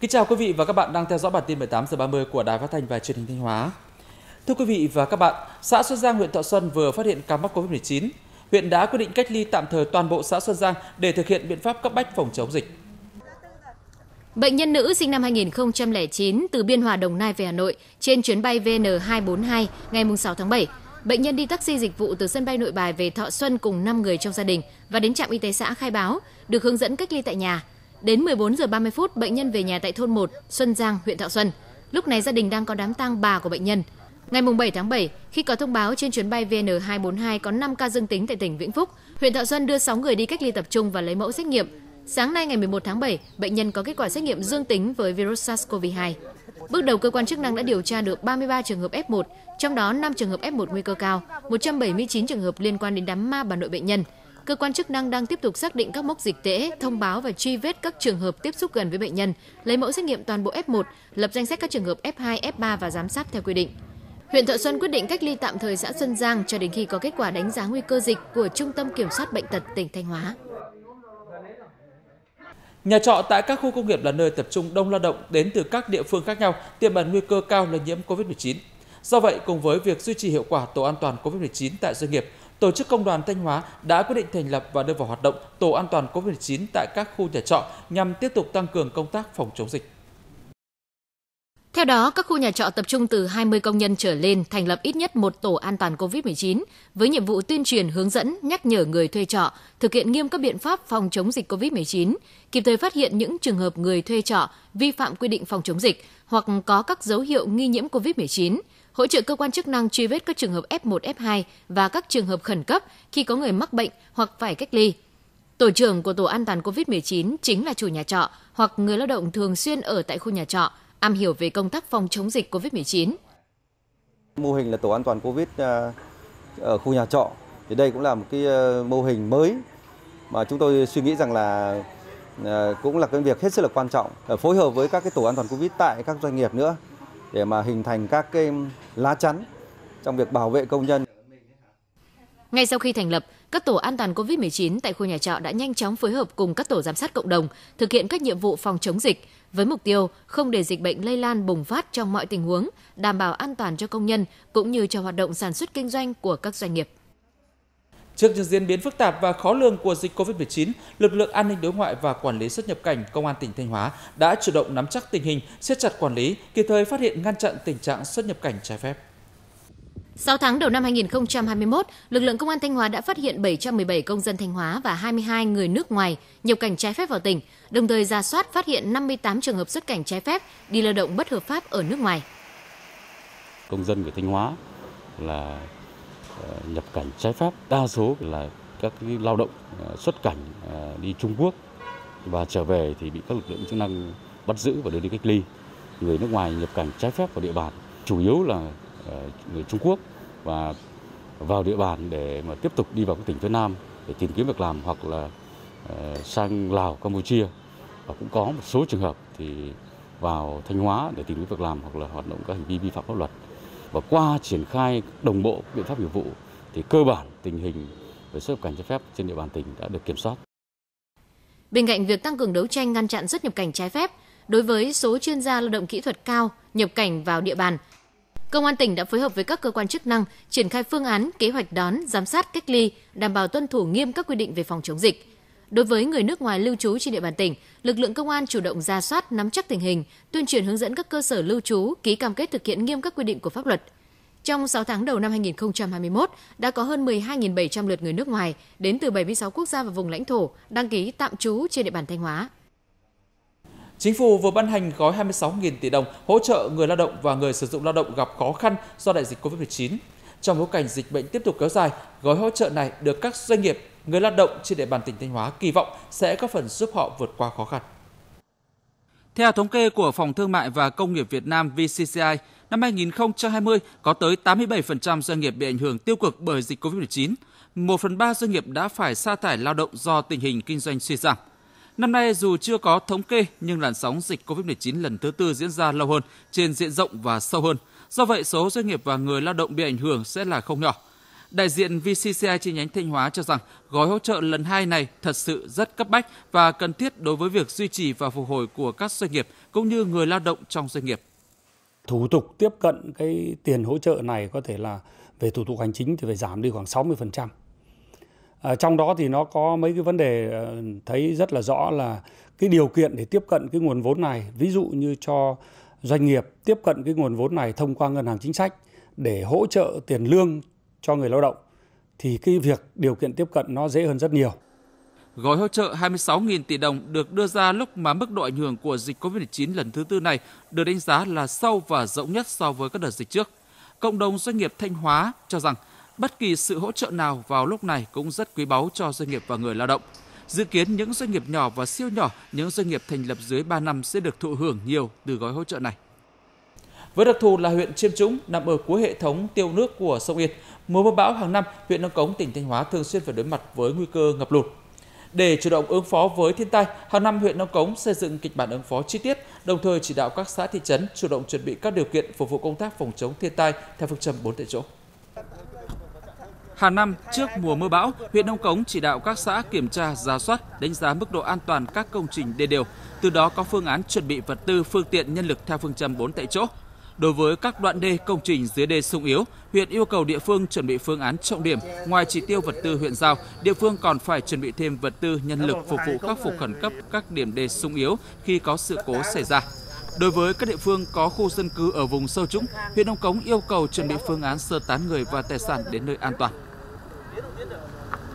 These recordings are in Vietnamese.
Kính chào quý vị và các bạn đang theo dõi bản tin 18 giờ 30 của Đài Phát thanh và Truyền hình Thanh Hóa. Thưa quý vị và các bạn, xã Xuân Giang huyện Thọ Xuân vừa phát hiện ca mắc Covid-19. Huyện đã quyết định cách ly tạm thời toàn bộ xã Xuân Giang để thực hiện biện pháp cấp bách phòng chống dịch. Bệnh nhân nữ sinh năm 2009 từ Biên Hòa Đồng Nai về Hà Nội trên chuyến bay VN242 ngày 6 tháng 7. Bệnh nhân đi taxi dịch vụ từ sân bay Nội Bài về Thọ Xuân cùng 5 người trong gia đình và đến trạm y tế xã khai báo, được hướng dẫn cách ly tại nhà. Đến 14 giờ 30 phút, bệnh nhân về nhà tại thôn 1, Xuân Giang, huyện Thọ Xuân. Lúc này gia đình đang có đám tang bà của bệnh nhân. Ngày 7 tháng 7, khi có thông báo trên chuyến bay VN242 có 5 ca dương tính tại tỉnh Vĩnh Phúc, huyện Thọ Xuân đưa 6 người đi cách ly tập trung và lấy mẫu xét nghiệm. Sáng nay ngày 11 tháng 7, bệnh nhân có kết quả xét nghiệm dương tính với virus SARS-CoV-2. Bước đầu cơ quan chức năng đã điều tra được 33 trường hợp F1, trong đó 5 trường hợp F1 nguy cơ cao, 179 trường hợp liên quan đến đám ma bà nội bệnh nhân, Cơ quan chức năng đang tiếp tục xác định các mốc dịch tễ, thông báo và truy vết các trường hợp tiếp xúc gần với bệnh nhân, lấy mẫu xét nghiệm toàn bộ F1, lập danh sách các trường hợp F2, F3 và giám sát theo quy định. Huyện Thọ Xuân quyết định cách ly tạm thời xã Xuân Giang cho đến khi có kết quả đánh giá nguy cơ dịch của Trung tâm Kiểm soát Bệnh tật tỉnh Thanh Hóa. Nhà trọ tại các khu công nghiệp là nơi tập trung đông lao động đến từ các địa phương khác nhau, tiềm ẩn nguy cơ cao lây nhiễm COVID-19. Do vậy, cùng với việc duy trì hiệu quả tổ an toàn COVID-19 tại doanh nghiệp, Tổ chức Công đoàn Thanh Hóa đã quyết định thành lập và đưa vào hoạt động tổ an toàn COVID-19 tại các khu nhà trọ nhằm tiếp tục tăng cường công tác phòng chống dịch. Theo đó, các khu nhà trọ tập trung từ 20 công nhân trở lên thành lập ít nhất một tổ an toàn COVID-19 với nhiệm vụ tuyên truyền hướng dẫn, nhắc nhở người thuê trọ thực hiện nghiêm các biện pháp phòng chống dịch COVID-19, kịp thời phát hiện những trường hợp người thuê trọ vi phạm quy định phòng chống dịch hoặc có các dấu hiệu nghi nhiễm COVID-19, hỗ trợ cơ quan chức năng truy vết các trường hợp F1, F2 và các trường hợp khẩn cấp khi có người mắc bệnh hoặc phải cách ly. Tổ trưởng của tổ an toàn COVID-19 chính là chủ nhà trọ hoặc người lao động thường xuyên ở tại khu nhà trọ, am hiểu về công tác phòng chống dịch COVID-19. Mô hình là tổ an toàn COVID à, ở khu nhà trọ. Thì đây cũng là một cái à, mô hình mới mà chúng tôi suy nghĩ rằng là à, cũng là cái việc hết sức là quan trọng phối hợp với các cái tổ an toàn covid tại các doanh nghiệp nữa để mà hình thành các cái lá chắn trong việc bảo vệ công nhân. Ngay sau khi thành lập, các tổ an toàn COVID-19 tại khu nhà trọ đã nhanh chóng phối hợp cùng các tổ giám sát cộng đồng thực hiện các nhiệm vụ phòng chống dịch với mục tiêu không để dịch bệnh lây lan bùng phát trong mọi tình huống, đảm bảo an toàn cho công nhân cũng như cho hoạt động sản xuất kinh doanh của các doanh nghiệp. Trước những diễn biến phức tạp và khó lường của dịch COVID-19, lực lượng an ninh đối ngoại và quản lý xuất nhập cảnh Công an tỉnh Thanh Hóa đã chủ động nắm chắc tình hình, siết chặt quản lý, kịp thời phát hiện ngăn chặn tình trạng xuất nhập cảnh trái phép. 6 tháng đầu năm 2021, lực lượng công an Thanh Hóa đã phát hiện 717 công dân Thanh Hóa và 22 người nước ngoài nhập cảnh trái phép vào tỉnh, đồng thời ra soát phát hiện 58 trường hợp xuất cảnh trái phép đi lao động bất hợp pháp ở nước ngoài. Công dân của Thanh Hóa là Ờ, nhập cảnh trái phép đa số là các lao động ờ, xuất cảnh ờ, đi Trung Quốc và trở về thì bị các lực lượng chức năng bắt giữ và đưa đi cách ly người nước ngoài nhập cảnh trái phép vào địa bàn chủ yếu là người Trung Quốc và vào địa bàn để mà tiếp tục đi vào các tỉnh phía Nam để tìm kiếm việc làm hoặc là sang Lào, Campuchia và cũng có một số trường hợp thì vào Thanh Hóa để tìm kiếm việc làm hoặc là hoạt động các hành vi vi phạm pháp luật và qua triển khai đồng bộ biện pháp nghiệp vụ thì cơ bản tình hình về xuất nhập cảnh trái phép trên địa bàn tỉnh đã được kiểm soát. Bên cạnh việc tăng cường đấu tranh ngăn chặn xuất nhập cảnh trái phép, đối với số chuyên gia lao động kỹ thuật cao nhập cảnh vào địa bàn, Công an tỉnh đã phối hợp với các cơ quan chức năng triển khai phương án, kế hoạch đón, giám sát, cách ly, đảm bảo tuân thủ nghiêm các quy định về phòng chống dịch. Đối với người nước ngoài lưu trú trên địa bàn tỉnh, lực lượng công an chủ động ra soát, nắm chắc tình hình, tuyên truyền hướng dẫn các cơ sở lưu trú ký cam kết thực hiện nghiêm các quy định của pháp luật. Trong 6 tháng đầu năm 2021, đã có hơn 12.700 lượt người nước ngoài đến từ 76 quốc gia và vùng lãnh thổ đăng ký tạm trú trên địa bàn Thanh Hóa. Chính phủ vừa ban hành gói 26.000 tỷ đồng hỗ trợ người lao động và người sử dụng lao động gặp khó khăn do đại dịch COVID-19. Trong bối cảnh dịch bệnh tiếp tục kéo dài, gói hỗ trợ này được các doanh nghiệp người lao động trên địa bàn tỉnh Thanh Hóa kỳ vọng sẽ có phần giúp họ vượt qua khó khăn. Theo thống kê của Phòng Thương mại và Công nghiệp Việt Nam VCCI, năm 2020 có tới 87% doanh nghiệp bị ảnh hưởng tiêu cực bởi dịch COVID-19. 1 phần 3 doanh nghiệp đã phải sa thải lao động do tình hình kinh doanh suy giảm. Năm nay dù chưa có thống kê nhưng làn sóng dịch COVID-19 lần thứ tư diễn ra lâu hơn, trên diện rộng và sâu hơn. Do vậy, số doanh nghiệp và người lao động bị ảnh hưởng sẽ là không nhỏ. Đại diện VCCI chi nhánh Thanh Hóa cho rằng gói hỗ trợ lần hai này thật sự rất cấp bách và cần thiết đối với việc duy trì và phục hồi của các doanh nghiệp cũng như người lao động trong doanh nghiệp. Thủ tục tiếp cận cái tiền hỗ trợ này có thể là về thủ tục hành chính thì phải giảm đi khoảng 60%. À, trong đó thì nó có mấy cái vấn đề ờ, thấy rất là rõ là cái điều kiện để tiếp cận cái nguồn vốn này, ví dụ như cho doanh nghiệp tiếp cận cái nguồn vốn này thông qua ngân hàng chính sách để hỗ trợ tiền lương cho người lao động thì cái việc điều kiện tiếp cận nó dễ hơn rất nhiều. Gói hỗ trợ 26.000 tỷ đồng được đưa ra lúc mà mức độ ảnh hưởng của dịch COVID-19 lần thứ tư này được đánh giá là sâu và rộng nhất so với các đợt dịch trước. Cộng đồng doanh nghiệp Thanh Hóa cho rằng bất kỳ sự hỗ trợ nào vào lúc này cũng rất quý báu cho doanh nghiệp và người lao động. Dự kiến những doanh nghiệp nhỏ và siêu nhỏ, những doanh nghiệp thành lập dưới 3 năm sẽ được thụ hưởng nhiều từ gói hỗ trợ này. Với đặc thù là huyện Chiêm Trũng nằm ở cuối hệ thống tiêu nước của sông Yên, mùa mưa bão hàng năm, huyện Nông Cống tỉnh Thanh Hóa thường xuyên phải đối mặt với nguy cơ ngập lụt. Để chủ động ứng phó với thiên tai, hàng năm huyện Nông Cống xây dựng kịch bản ứng phó chi tiết, đồng thời chỉ đạo các xã thị trấn chủ động chuẩn bị các điều kiện phục vụ công tác phòng chống thiên tai theo phương châm 4 tại chỗ. Hàng năm trước mùa mưa bão, huyện Nông Cống chỉ đạo các xã kiểm tra, giả soát, đánh giá mức độ an toàn các công trình đê điều, từ đó có phương án chuẩn bị vật tư, phương tiện, nhân lực theo phương châm 4 tại chỗ. Đối với các đoạn đê công trình dưới đê sung yếu, huyện yêu cầu địa phương chuẩn bị phương án trọng điểm. Ngoài chỉ tiêu vật tư huyện giao, địa phương còn phải chuẩn bị thêm vật tư nhân lực phục vụ khắc phục khẩn cấp các điểm đê sung yếu khi có sự cố xảy ra. Đối với các địa phương có khu dân cư ở vùng sâu trũng, huyện Đông Cống yêu cầu chuẩn bị phương án sơ tán người và tài sản đến nơi an toàn.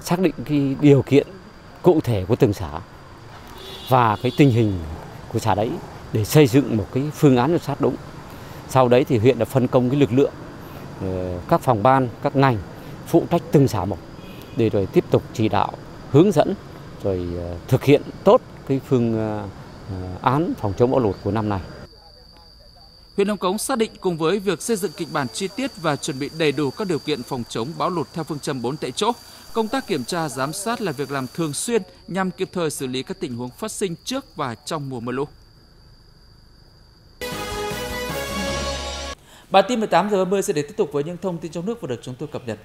Xác định cái điều kiện cụ thể của từng xã và cái tình hình của xã đấy để xây dựng một cái phương án sát đúng. Sau đấy thì huyện đã phân công cái lực lượng ờ, các phòng ban, các ngành phụ trách từng xã một để rồi tiếp tục chỉ đạo, hướng dẫn rồi ờ, thực hiện tốt cái phương ờ, án phòng chống bão lụt của năm này. Huyện Nông Cống xác định cùng với việc xây dựng kịch bản chi tiết và chuẩn bị đầy đủ các điều kiện phòng chống bão lụt theo phương châm 4 tại chỗ, công tác kiểm tra giám sát là việc làm thường xuyên nhằm kịp thời xử lý các tình huống phát sinh trước và trong mùa mưa lũ. Bản tin 18 giờ 30 sẽ để tiếp tục với những thông tin trong nước vừa được chúng tôi cập nhật.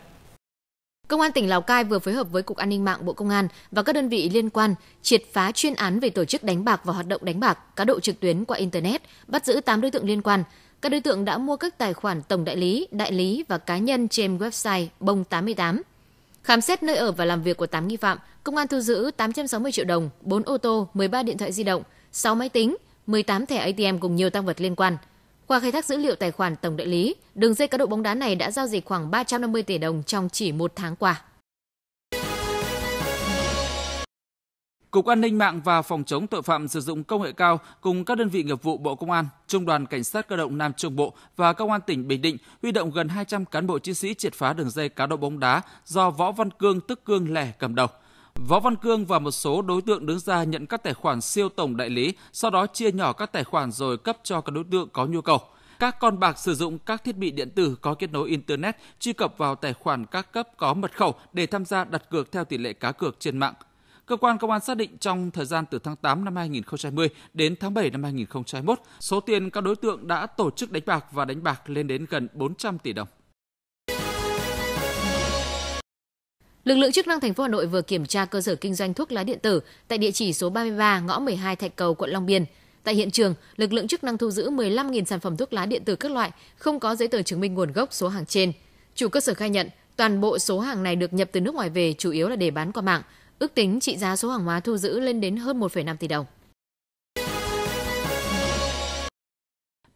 Công an tỉnh Lào Cai vừa phối hợp với Cục An ninh mạng Bộ Công an và các đơn vị liên quan triệt phá chuyên án về tổ chức đánh bạc và hoạt động đánh bạc, cá độ trực tuyến qua internet, bắt giữ 8 đối tượng liên quan. Các đối tượng đã mua các tài khoản tổng đại lý, đại lý và cá nhân trên website Bông 88. Khám xét nơi ở và làm việc của 8 nghi phạm, công an thu giữ 860 triệu đồng, 4 ô tô, 13 điện thoại di động, 6 máy tính, 18 thẻ ATM cùng nhiều tăng vật liên quan – qua khai thác dữ liệu tài khoản tổng đại lý, đường dây cá độ bóng đá này đã giao dịch khoảng 350 tỷ đồng trong chỉ một tháng qua. Cục An ninh mạng và Phòng chống tội phạm sử dụng công nghệ cao cùng các đơn vị nghiệp vụ Bộ Công an, Trung đoàn Cảnh sát cơ động Nam Trung Bộ và Công an tỉnh Bình Định huy động gần 200 cán bộ chiến sĩ triệt phá đường dây cá độ bóng đá do Võ Văn Cương tức Cương Lẻ cầm đầu. Võ Văn Cương và một số đối tượng đứng ra nhận các tài khoản siêu tổng đại lý, sau đó chia nhỏ các tài khoản rồi cấp cho các đối tượng có nhu cầu. Các con bạc sử dụng các thiết bị điện tử có kết nối Internet truy cập vào tài khoản các cấp có mật khẩu để tham gia đặt cược theo tỷ lệ cá cược trên mạng. Cơ quan công an xác định trong thời gian từ tháng 8 năm 2020 đến tháng 7 năm 2021, số tiền các đối tượng đã tổ chức đánh bạc và đánh bạc lên đến gần 400 tỷ đồng. Lực lượng chức năng thành phố Hà Nội vừa kiểm tra cơ sở kinh doanh thuốc lá điện tử tại địa chỉ số 33 ngõ 12 Thạch Cầu, quận Long Biên. Tại hiện trường, lực lượng chức năng thu giữ 15.000 sản phẩm thuốc lá điện tử các loại, không có giấy tờ chứng minh nguồn gốc số hàng trên. Chủ cơ sở khai nhận, toàn bộ số hàng này được nhập từ nước ngoài về chủ yếu là để bán qua mạng. Ước tính trị giá số hàng hóa thu giữ lên đến hơn 1,5 tỷ đồng.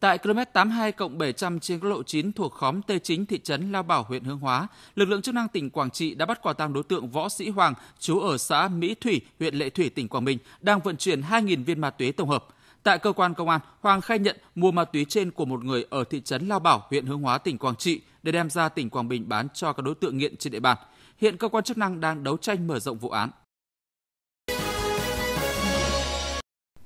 Tại km 82 cộng 700 trên quốc lộ 9 thuộc khóm t Chính, thị trấn Lao Bảo, huyện Hương Hóa, lực lượng chức năng tỉnh Quảng Trị đã bắt quả tang đối tượng Võ Sĩ Hoàng, trú ở xã Mỹ Thủy, huyện Lệ Thủy, tỉnh Quảng Bình, đang vận chuyển 2.000 viên ma túy tổng hợp. Tại cơ quan công an, Hoàng khai nhận mua ma túy trên của một người ở thị trấn Lao Bảo, huyện Hương Hóa, tỉnh Quảng Trị để đem ra tỉnh Quảng Bình bán cho các đối tượng nghiện trên địa bàn. Hiện cơ quan chức năng đang đấu tranh mở rộng vụ án.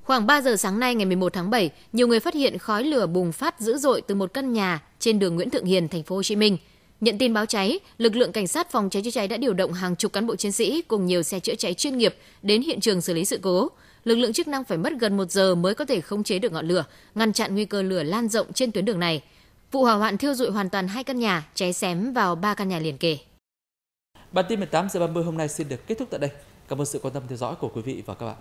Khoảng 3 giờ sáng nay ngày 11 tháng 7, nhiều người phát hiện khói lửa bùng phát dữ dội từ một căn nhà trên đường Nguyễn Thượng Hiền, thành phố Hồ Chí Minh. Nhận tin báo cháy, lực lượng cảnh sát phòng cháy chữa cháy đã điều động hàng chục cán bộ chiến sĩ cùng nhiều xe chữa cháy chuyên nghiệp đến hiện trường xử lý sự cố. Lực lượng chức năng phải mất gần một giờ mới có thể khống chế được ngọn lửa, ngăn chặn nguy cơ lửa lan rộng trên tuyến đường này. Vụ hỏa hoạn thiêu dụi hoàn toàn hai căn nhà, cháy xém vào ba căn nhà liền kề. Bản tin 18 giờ 30 hôm nay xin được kết thúc tại đây. Cảm ơn sự quan tâm theo dõi của quý vị và các bạn.